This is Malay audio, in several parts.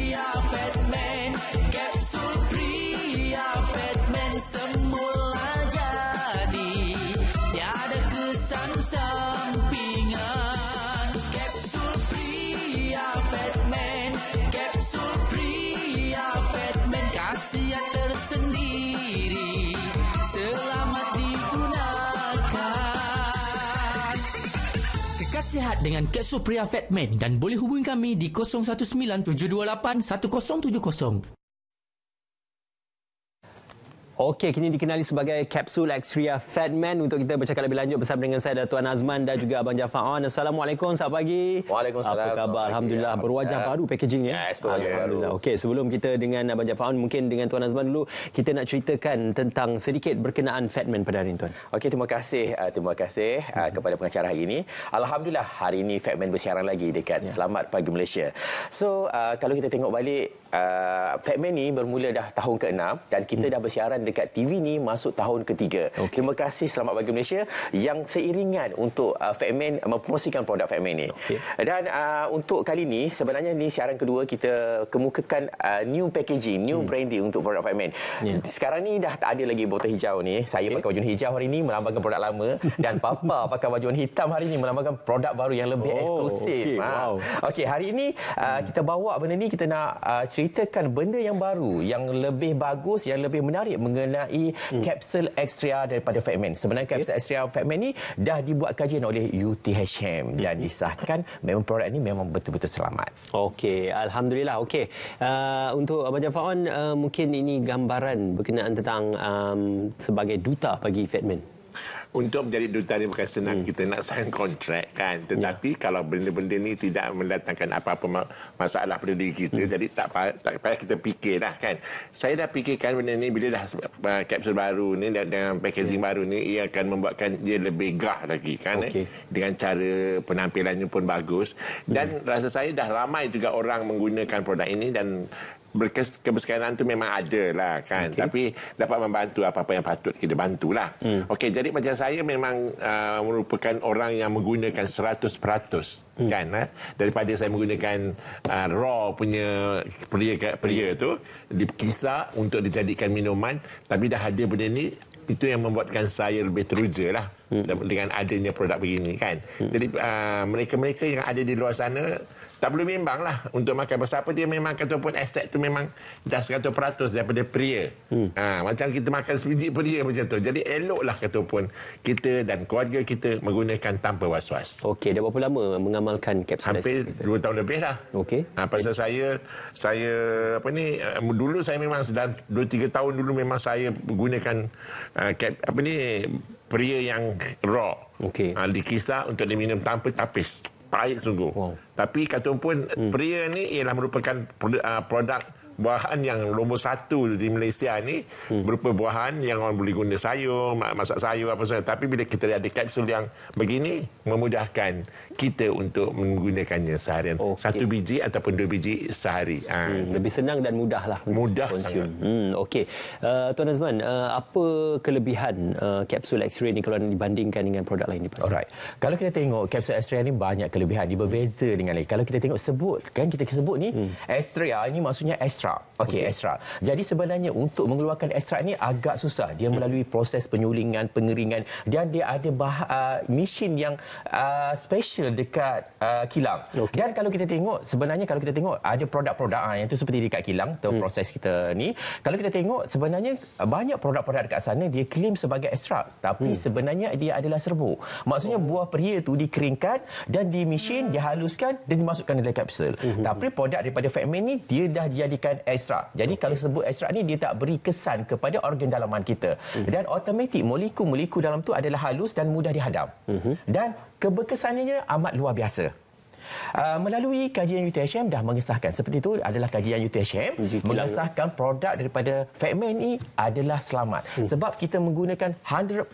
Yeah. sihat dengan Kesupria Fatman dan boleh hubungi kami di 019-728-1070. Okey, kini dikenali sebagai Kapsul Xria Fatman untuk kita bercakap lebih lanjut bersama dengan saya Datuan Azman dan juga Abang Jafar On. Assalamualaikum, selamat pagi. Waalaikumsalam. Apa khabar? Alhamdulillah, berwajah baru packagingnya. yes, Alhamdulillah. Okey, sebelum kita dengan Abang Jafar On, mungkin dengan Tuan Azman dulu, kita nak ceritakan tentang sedikit berkenaan Fatman pada hari ini, Tuan. Okey, terima kasih. Uh, terima kasih uh, hmm. kepada pengacara hari ini. Alhamdulillah, hari ini Fatman bersiaran lagi dekat yeah. Selamat Pagi Malaysia. So, uh, kalau kita tengok balik, Uh, Fatman ni bermula dah tahun ke-6 dan kita hmm. dah bersiaran dekat TV ni masuk tahun ke-3. Okay. Terima kasih Selamat Pagi Malaysia yang seiringan untuk uh, Fatman uh, mempromosikan produk Fatman ni. Okay. Dan uh, untuk kali ni sebenarnya ni siaran kedua kita kemukakan uh, new packaging, new hmm. branding untuk produk Fatman. Yeah. Sekarang ni dah tak ada lagi botol hijau ni. Saya okay. pakai baju hijau hari ni melambangkan produk lama dan Papa pakai baju hitam hari ni melambangkan produk baru yang lebih oh, eksklusif. Okay. Ha. Wow. okay, hari ni uh, hmm. kita bawa benda ni kita nak uh, ceritakan benda yang baru yang lebih bagus yang lebih menarik mengenai hmm. kapsul Astria daripada Fatman. Sebenarnya kapsul okay. Astria Fatman ni dah dibuat kajian oleh UTHM hmm. dan disahkan memang produk ni memang betul-betul selamat. Okey, alhamdulillah. Okey. Uh, untuk Abang Jafaron uh, mungkin ini gambaran berkenaan tentang um, sebagai duta bagi Fatman untuk menjadi duta ni bukan senang hmm. kita nak sign kontrak kan tetapi yeah. kalau benda-benda ini tidak mendatangkan apa-apa masalah pada diri kita hmm. jadi tak payah, tak payah kita fikirlah kan saya dah fikirkan benda ni bila dah kapsul uh, baru ni dengan packaging yeah. baru ni ia akan membuatkan dia lebih gah lagi kan okay. eh? dengan cara penampilannya pun bagus dan hmm. rasa saya dah ramai juga orang menggunakan produk ini dan berkes, itu memang ada lah kan okay. tapi dapat membantu apa-apa yang patut kita bantulah hmm. Okay, jadi macam saya memang uh, merupakan orang yang menggunakan 100% hmm. kan eh? daripada saya menggunakan uh, raw punya peria-peria hmm. tu dikisar untuk dijadikan minuman tapi dah ada benda ni itu yang membuatkan saya lebih teruja lah hmm. dengan adanya produk begini kan hmm. jadi uh, mereka-mereka yang ada di luar sana tak perlu bimbang lah untuk makan pasal apa dia memang kata pun aset tu memang dah 100% daripada pria hmm. ha, macam kita makan sebiji pria macam tu jadi elok lah kata pun kita dan keluarga kita menggunakan tanpa was-was ok dah berapa lama mengamalkan caps hampir 2 tahun lebih lah ok ha, pasal okay. saya saya apa ni eh, dulu saya memang sedang dua tiga tahun dulu memang saya menggunakan uh, eh, cap apa ni pria yang raw ok ha, dikisar untuk diminum tanpa tapis pahit sungguh. Wow. Tapi kata pun hmm. pria ni ialah merupakan produk, uh, produk buahan yang nombor satu di Malaysia ni hmm. berupa buahan yang orang boleh guna sayur, masak sayur apa semua. Tapi bila kita ada kapsul yang begini, memudahkan kita untuk menggunakannya sehari Oh, okay. Satu biji ataupun dua biji sehari. Ha. Hmm, lebih senang dan mudahlah. Mudah lah konsum. sangat. Hmm, Okey. Uh, Tuan Azman, uh, apa kelebihan uh, kapsul X-ray ni kalau dibandingkan dengan produk lain di pasaran? Alright. Kalau kita tengok kapsul X-ray ni banyak kelebihan. Dia berbeza hmm. dengan lain. Kalau kita tengok sebut, kan kita sebut ni, hmm. X-ray ah, ni maksudnya extra ekstrak. Okey, okay. ekstrak. Jadi sebenarnya untuk mengeluarkan ekstra ini agak susah. Dia hmm. melalui proses penyulingan, pengeringan dan dia ada bah- uh, mesin yang uh, special dekat uh, kilang. Okay. Dan kalau kita tengok sebenarnya kalau kita tengok ada produk-produk uh, yang tu seperti dekat kilang atau hmm. proses kita ni. Kalau kita tengok sebenarnya uh, banyak produk-produk dekat sana dia claim sebagai ekstra, tapi hmm. sebenarnya dia adalah serbuk. Maksudnya oh. buah peria tu dikeringkan dan di mesin hmm. dihaluskan dan dimasukkan dalam kapsul. Hmm. Tapi produk daripada Fatman ni dia dah dijadikan dengan extract. Jadi okay. kalau sebut extract ni dia tak beri kesan kepada organ dalaman kita. Mm-hmm. Dan automatik molekul-molekul dalam tu adalah halus dan mudah dihadam. Mm-hmm. Dan keberkesannya amat luar biasa. Uh, melalui kajian UTHM dah mengesahkan seperti itu adalah kajian UTHM mengesahkan produk daripada Fatman ini adalah selamat hmm. sebab kita menggunakan 100%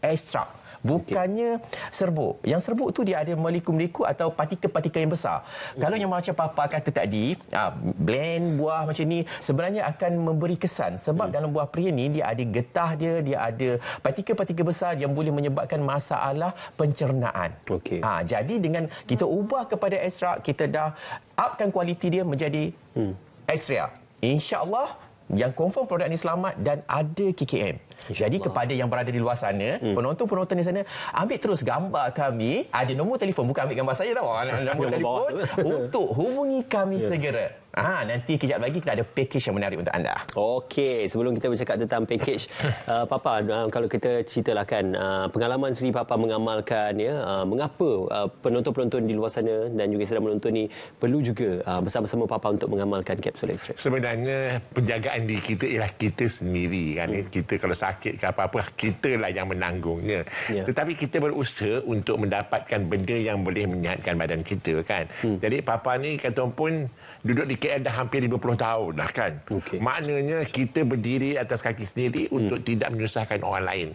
extract bukannya okay. serbuk. Yang serbuk tu dia ada molekul-molekul atau partikel-partikel yang besar. Mm. Kalau yang macam papa kata tadi, uh, blend buah macam ni sebenarnya akan memberi kesan sebab mm. dalam buah peria ni dia ada getah dia, dia ada partikel-partikel besar yang boleh menyebabkan masalah pencernaan. Okey. Ha, jadi dengan kita ubah kepada ekstrak, kita dah upkan kualiti dia menjadi hmm. Astria. InsyaAllah yang confirm produk ini selamat dan ada KKM. Jadi kepada yang berada di luar sana, hmm. penonton-penonton di sana, ambil terus gambar kami. Ada nombor telefon, bukan ambil gambar saya tau. Nombor telefon untuk hubungi kami yeah. segera. Ha, nanti kejap lagi kita ada package yang menarik untuk anda. Okey, sebelum kita bercakap tentang package, uh, Papa, uh, kalau kita ceritalah kan uh, pengalaman Sri Papa mengamalkan, ya, uh, mengapa uh, penonton-penonton di luar sana dan juga sedang menonton ini perlu juga uh, bersama-sama Papa untuk mengamalkan kapsul x Sebenarnya penjagaan diri kita ialah kita sendiri. Kan, ya. hmm. Kita kalau sakit ke apa-apa kita lah yang menanggungnya yeah. tetapi kita berusaha untuk mendapatkan benda yang boleh menyihatkan badan kita kan hmm. jadi papa ni kata pun duduk di KL dah hampir 50 tahun dah kan okay. maknanya kita berdiri atas kaki sendiri hmm. untuk tidak menyusahkan orang lain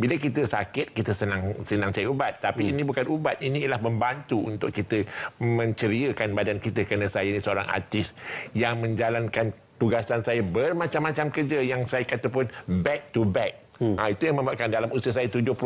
bila kita sakit kita senang senang cari ubat tapi hmm. ini bukan ubat ini ialah membantu untuk kita menceriakan badan kita kerana saya ni seorang artis yang menjalankan tugasan saya bermacam-macam kerja yang saya kata pun back to back. Hmm. Ha, itu yang membuatkan dalam usia saya 70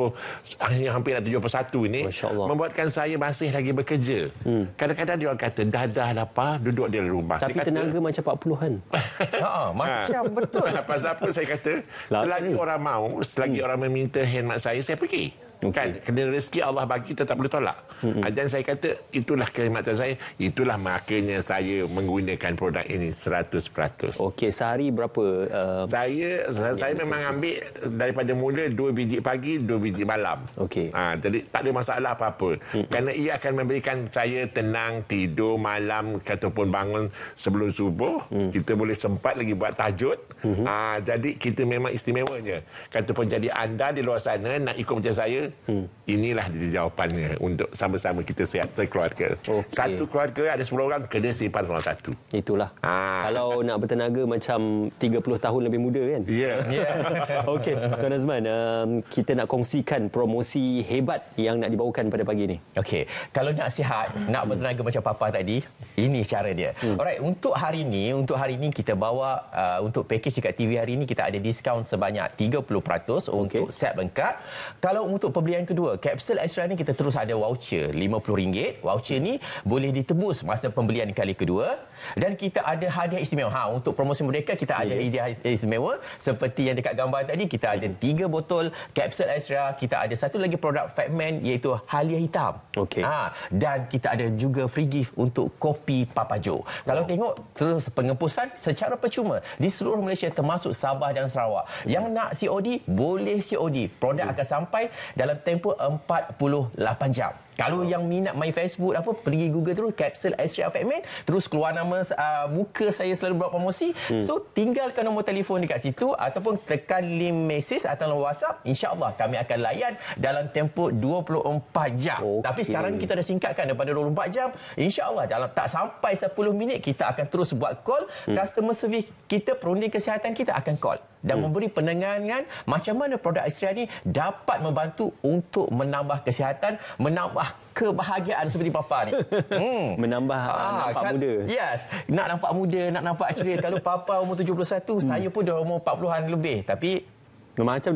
akhirnya hampir nak lah 71 ini membuatkan saya masih lagi bekerja. Hmm. Kadang-kadang dia orang kata dadah apa lah, duduk di rumah. Tapi kata, tenaga macam 40-an. Ha, macam ya, betul. Pasal apa saya kata? Lah, selagi orang mau, selagi hmm. orang meminta handmat saya, saya pergi. Okay. Kan kena rezeki Allah bagi kita tak boleh tolak. Mm-hmm. Dan saya kata itulah kehormatan saya, itulah makanya saya menggunakan produk ini 100%. Okey, sehari berapa? Uh, saya saya, saya memang itu. ambil daripada mula 2 biji pagi, 2 biji malam. Okey. Ha, jadi tak ada masalah apa-apa. Mm-hmm. Karena ia akan memberikan saya tenang tidur malam ataupun bangun sebelum subuh, mm. kita boleh sempat lagi buat tahajud. Mm-hmm. Ha, jadi kita memang istimewanya. Kata pun jadi anda di luar sana nak ikut macam saya Hmm. Inilah dia jawapannya untuk sama-sama kita sihat sekeluarga. Okay. Satu keluarga ada 10 orang kena simpan orang satu. Itulah. Ha. Kalau nak bertenaga macam 30 tahun lebih muda kan? Ya. Yeah. Yeah. Okey, Tuan Azman, um, kita nak kongsikan promosi hebat yang nak dibawakan pada pagi ini. Okey. Kalau nak sihat, nak bertenaga macam papa tadi, ini cara dia. Hmm. Alright, untuk hari ini, untuk hari ini kita bawa uh, untuk package dekat TV hari ini kita ada diskaun sebanyak 30% okay. untuk set lengkap. Kalau untuk pembelian kedua. Kapsul Astra ni kita terus ada voucher RM50. Voucher ni boleh ditebus masa pembelian kali kedua. Dan kita ada hadiah istimewa. Ha, untuk promosi mereka, kita ada yeah. hadiah istimewa. Seperti yang dekat gambar tadi, kita ada mhm. tiga botol kapsul Astra. Kita ada satu lagi produk Fatman iaitu Halia Hitam. Okay. Ha, dan kita ada juga free gift untuk kopi Papa Joe. Wow. Kalau tengok, terus pengepusan secara percuma di seluruh Malaysia termasuk Sabah dan Sarawak. Yang nak COD, boleh COD. Produk yeah. akan sampai dalam tempoh 48 jam. Kalau yang minat my Facebook apa pergi Google terus Capsule Astria Fatman terus keluar nama uh, muka saya selalu buat promosi. Hmm. So tinggalkan nombor telefon dekat situ ataupun tekan link message atau WhatsApp insya-Allah kami akan layan dalam tempoh 24 jam. Okay. Tapi sekarang kita dah singkatkan daripada 24 jam. Insya-Allah dalam tak sampai 10 minit kita akan terus buat call hmm. customer service kita perunding kesihatan kita akan call dan hmm. memberi penengahan kan, macam mana produk Astria ini dapat membantu untuk menambah kesihatan, menambah kebahagiaan seperti papa ni. Hmm. Menambah ha, nampak kan? muda. Yes, nak nampak muda, nak nampak ceria. Kalau papa umur 71, hmm. saya pun dah umur 40-an lebih. Tapi Nama macam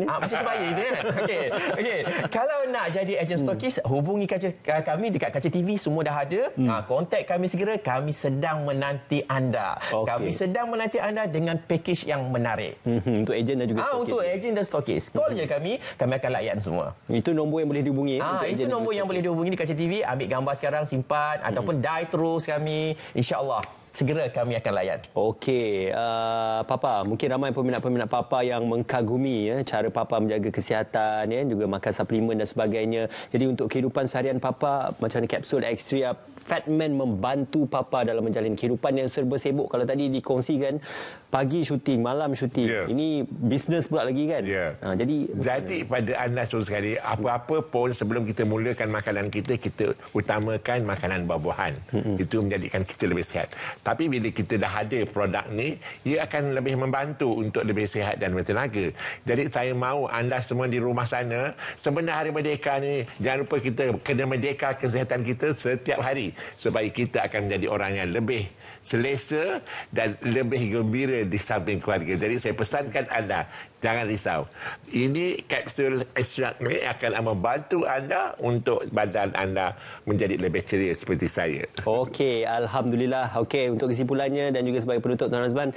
28 ni. Ah, macam sebaya gitu kan. Okey. Okay. Kalau nak jadi agent hmm. stokis, hubungi kaca, ah, kami dekat Kaca TV. Semua dah ada. Hmm. Ah, kontak kami segera. Kami sedang menanti anda. Okay. Kami sedang menanti anda dengan pakej yang menarik. Hmm. Untuk agent dan juga ah, stokis. Ah, untuk agent dan stokis. Call hmm. je kami. Kami akan layan semua. Itu nombor yang boleh dihubungi. Eh? Ah, untuk itu nombor yang stokis. boleh dihubungi di Kaca TV. Ambil gambar sekarang. Simpan. Ataupun hmm. die terus kami. InsyaAllah segera kami akan layan. Okey, uh, Papa, mungkin ramai peminat-peminat Papa yang mengkagumi ya cara Papa menjaga kesihatan ya juga makan suplemen dan sebagainya. Jadi untuk kehidupan seharian Papa, macam mana kapsul Extria uh, Fatman membantu Papa dalam menjalani kehidupan yang serba sibuk. Kalau tadi dikongsikan pagi syuting, malam syuting. Yeah. Ini bisnes pula lagi kan? Yeah. Ha, jadi jadi pada anda semua sekali, apa-apa pun sebelum kita mulakan makanan kita, kita utamakan makanan buah-buahan. Mm-hmm. Itu menjadikan kita lebih sihat. Tapi bila kita dah ada produk ni, ia akan lebih membantu untuk lebih sihat dan bertenaga. Jadi saya mahu anda semua di rumah sana, sebenarnya hari merdeka ni, jangan lupa kita kena merdeka kesihatan kita setiap hari. Supaya kita akan menjadi orang yang lebih selesa dan lebih gembira di samping keluarga. Jadi saya pesankan anda, jangan risau. Ini kapsul ekstrak ni akan membantu anda untuk badan anda menjadi lebih ceria seperti saya. Okey, Alhamdulillah. Okey, untuk kesimpulannya dan juga sebagai penutup Tuan Razman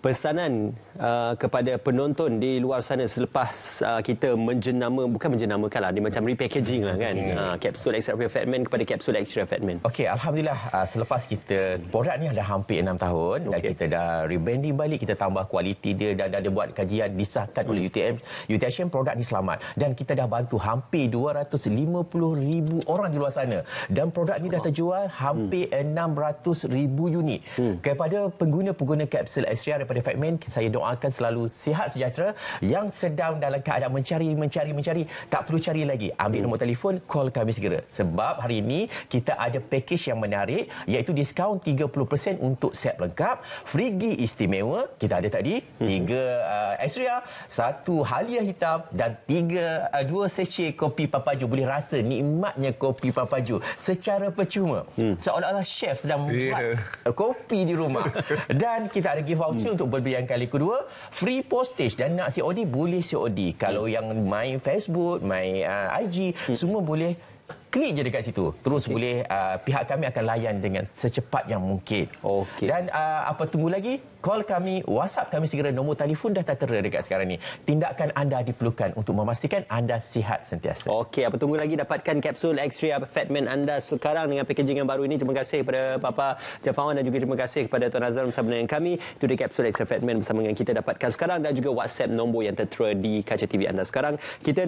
pesanan uh, kepada penonton di luar sana selepas uh, kita menjenama bukan menjenamakan lah dia macam repackaging lah kan okay. uh, kapsul extra fat man kepada capsule extra fat man okay, Alhamdulillah uh, selepas kita borak ni ada hampir 6 tahun okay. dan kita dah rebranding balik kita tambah kualiti dia dan ada buat kajian disahkan oleh UTM hmm. UTM produk ni selamat dan kita dah bantu hampir 250 ribu orang di luar sana dan produk ni dah terjual hampir 600 hmm. ribu unit tinggi. Hmm. Kepada pengguna-pengguna kapsul Astria daripada Fatman, saya doakan selalu sihat sejahtera yang sedang dalam keadaan mencari, mencari, mencari. Tak perlu cari lagi. Ambil hmm. nombor telefon, call kami segera. Sebab hari ini kita ada pakej yang menarik iaitu diskaun 30% untuk set lengkap. Free gear istimewa kita ada tadi. Hmm. Tiga uh, Astria, satu Halia Hitam dan tiga, uh, dua sachet kopi Papaju. Boleh rasa nikmatnya kopi Papaju secara percuma. Hmm. Seolah-olah chef sedang yeah. kopi kopi di rumah. Dan kita ada gift voucher hmm. untuk berbilang kali kedua. Free postage. Dan nak COD, boleh COD. Kalau hmm. yang main Facebook, main uh, ah, IG, hmm. semua boleh klik je dekat situ terus okay. boleh uh, pihak kami akan layan dengan secepat yang mungkin okey dan uh, apa tunggu lagi call kami whatsapp kami segera nombor telefon dah tertera dekat sekarang ni tindakan anda diperlukan untuk memastikan anda sihat sentiasa okey apa tunggu lagi dapatkan kapsul X-ray Fatman anda sekarang dengan packaging yang baru ini terima kasih kepada Papa Jafawan dan juga terima kasih kepada Tuan Azlan bersama dengan kami itu dia kapsul X-ray Fatman bersama dengan kita dapatkan sekarang dan juga whatsapp nombor yang tertera di kaca TV anda sekarang kita